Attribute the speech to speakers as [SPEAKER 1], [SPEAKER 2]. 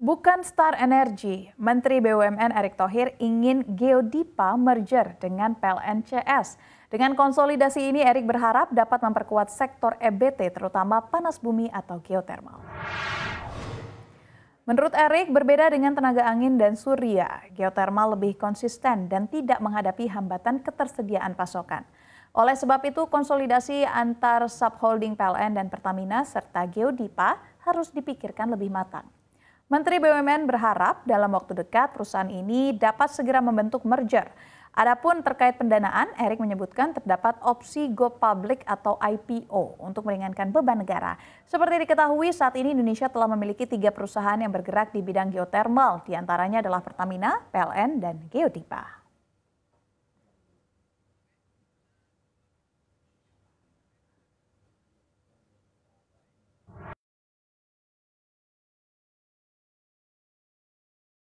[SPEAKER 1] Bukan Star Energy, Menteri BUMN Erick Thohir ingin Geodipa merger dengan PLNCS. Dengan konsolidasi ini Erick berharap dapat memperkuat sektor EBT terutama panas bumi atau geotermal. Menurut Erick, berbeda dengan tenaga angin dan surya, geotermal lebih konsisten dan tidak menghadapi hambatan ketersediaan pasokan. Oleh sebab itu, konsolidasi antar subholding PLN dan Pertamina serta Geodipa harus dipikirkan lebih matang. Menteri BUMN berharap dalam waktu dekat perusahaan ini dapat segera membentuk merger. Adapun terkait pendanaan, Erick menyebutkan terdapat opsi go public atau IPO untuk meringankan beban negara. Seperti diketahui, saat ini Indonesia telah memiliki tiga perusahaan yang bergerak di bidang geotermal, diantaranya adalah Pertamina, PLN, dan Geodipa.